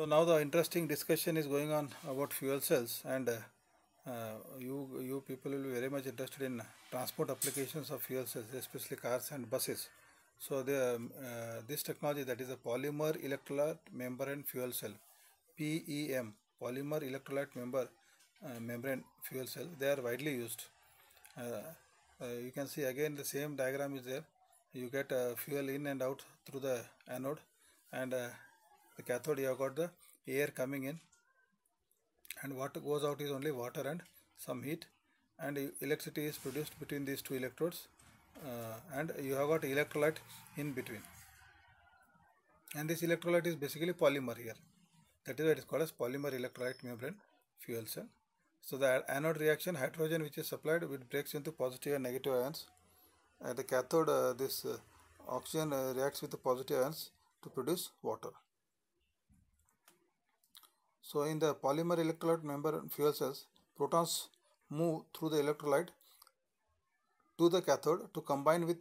So now the interesting discussion is going on about fuel cells and uh, uh, you you people will be very much interested in transport applications of fuel cells, especially cars and buses. So the, um, uh, this technology that is a polymer electrolyte membrane fuel cell, PEM, polymer electrolyte member, uh, membrane fuel cell, they are widely used. Uh, uh, you can see again the same diagram is there. You get fuel in and out through the anode and the cathode you have got the air coming in and what goes out is only water and some heat and electricity is produced between these two electrodes uh, and you have got electrolyte in between and this electrolyte is basically polymer here that is why it is called as polymer electrolyte membrane fuel cell so the anode reaction hydrogen which is supplied it breaks into positive and negative ions at the cathode uh, this uh, oxygen uh, reacts with the positive ions to produce water so in the polymer electrolyte membrane fuel cells, protons move through the electrolyte to the cathode to combine with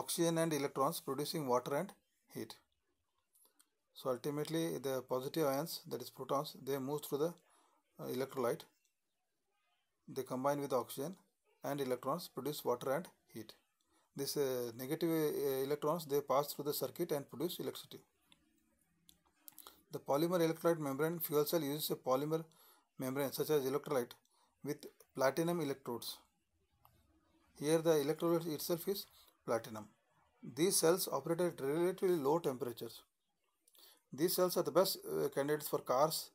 oxygen and electrons producing water and heat. So ultimately the positive ions that is protons they move through the uh, electrolyte. They combine with oxygen and electrons produce water and heat. This uh, negative uh, electrons they pass through the circuit and produce electricity. The polymer electrolyte membrane fuel cell uses a polymer membrane such as electrolyte with platinum electrodes. Here the electrolyte itself is platinum. These cells operate at relatively low temperatures. These cells are the best uh, candidates for cars,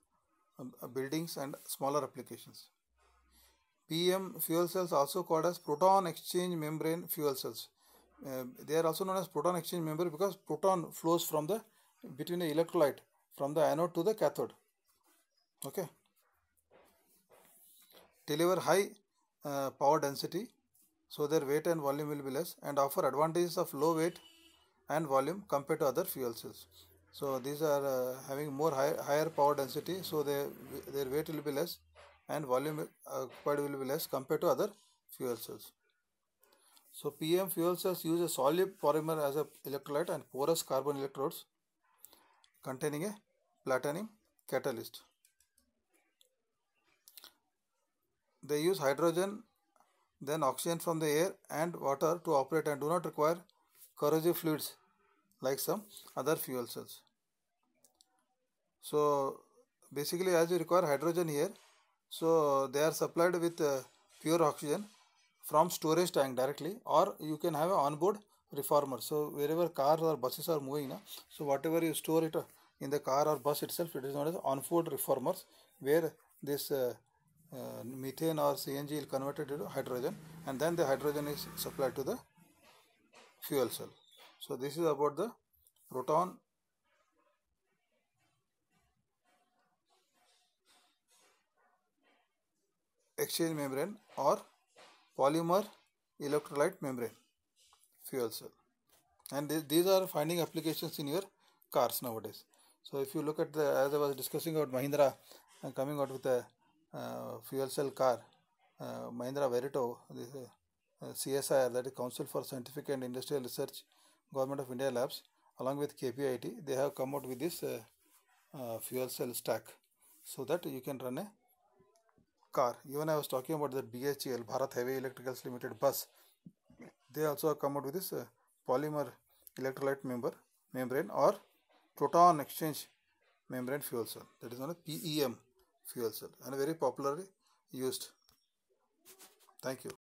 um, uh, buildings and smaller applications. PM fuel cells also called as proton exchange membrane fuel cells. Uh, they are also known as proton exchange membrane because proton flows from the between the electrolyte from the anode to the cathode okay deliver high uh, power density so their weight and volume will be less and offer advantages of low weight and volume compared to other fuel cells so these are uh, having more high, higher power density so they, their weight will be less and volume occupied uh, will be less compared to other fuel cells so PM fuel cells use a solid polymer as a electrolyte and porous carbon electrodes containing a platinum catalyst. They use hydrogen then oxygen from the air and water to operate and do not require corrosive fluids like some other fuel cells. So basically as you require hydrogen here so they are supplied with uh, pure oxygen from storage tank directly or you can have an onboard reformer so wherever cars or buses are moving na, so whatever you store it uh, in the car or bus itself it is known as on foot reformers where this uh, uh, methane or CNG is converted into hydrogen and then the hydrogen is supplied to the fuel cell so this is about the proton exchange membrane or polymer electrolyte membrane fuel cell and th these are finding applications in your cars nowadays so if you look at the as i was discussing about mahindra uh, coming out with a uh, fuel cell car uh, mahindra verito this uh, uh, csir that is council for scientific and industrial research government of india labs along with kpit they have come out with this uh, fuel cell stack so that you can run a car even i was talking about the bhl bharat heavy electricals limited bus they also come out with this uh, polymer electrolyte member membrane or proton exchange membrane fuel cell that is known as PEM fuel cell and very popularly used. Thank you.